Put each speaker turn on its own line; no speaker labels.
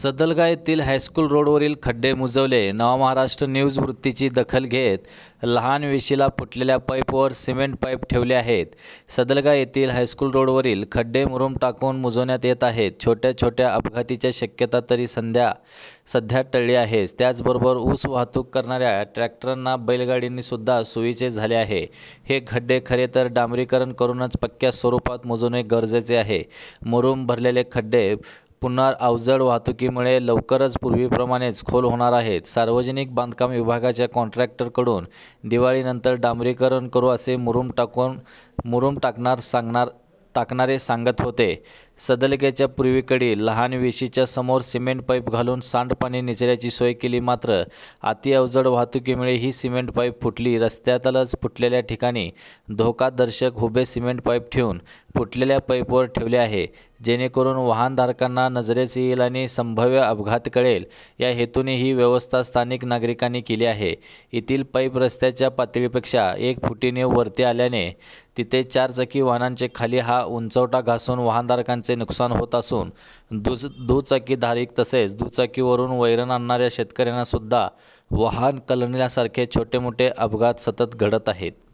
सदलगा येथील हायस्कूल रोडवरील खड्डे मुजवले नवा महाराष्ट्र न्यूज वृत्तीची दखल घेत लहान वेशीला फुटलेल्या पाईपवर सिमेंट पाईप ठेवले आहेत सदलगा येथील हायस्कूल रोडवरील खड्डे मुरुम टाकून मुजवण्यात येत आहेत छोट्या छोट्या अपघातीच्या शक्यता तरी संध्या सध्या टळली आहेच त्याचबरोबर ऊस वाहतूक करणाऱ्या ट्रॅक्टरांना बैलगाडींनीसुद्धा सोयीचे झाले आहे हे खड्डे खरे तर डांबरीकरण करूनच पक्क्या स्वरूपात मोजणे गरजेचे आहे मुरुम भरलेले खड्डे पुन्हा अवजड वाहतुकीमुळे लवकरच पूर्वीप्रमाणेच खोल होणार आहेत सार्वजनिक बांधकाम विभागाच्या कॉन्ट्रॅक्टरकडून दिवाळीनंतर डांबरीकरण करू असे मुरुम टाकून मुरुम टाकणार सांगणार टाकणारे सांगत होते सदलग्याच्या पूर्वेकडे लहान वेशीच्या समोर सिमेंट पाईप घालून सांडपाणी निचऱ्याची सोय केली मात्र अति अवजड वाहतुकीमुळे ही सिमेंट पाईप फुटली रस्त्यातलाच फुटलेल्या ठिकाणी धोकादर्शक हुबे सिमेंट पाईप ठेवून फुटलेल्या पाईपवर ठेवले आहे जेणेकरून वाहनधारकांना नजरेस येईल आणि संभाव्य अपघात कळेल या हेतूने ही व्यवस्था स्थानिक नागरिकांनी केली आहे येथील पाईप रस्त्याच्या पातळीपेक्षा एक फुटीने वरती आल्याने तिथे चारचाकी वाहनांचे खाली हा उंचवटा घासून वाहनधारकांचे पिकाचे नुकसान होत असून दुच दुचाकीधारिक तसेच दुचाकीवरून वैरण आणणाऱ्या शेतकऱ्यांनासुद्धा वाहन कलण्यासारखे छोटे मोठे अपघात सतत घडत आहेत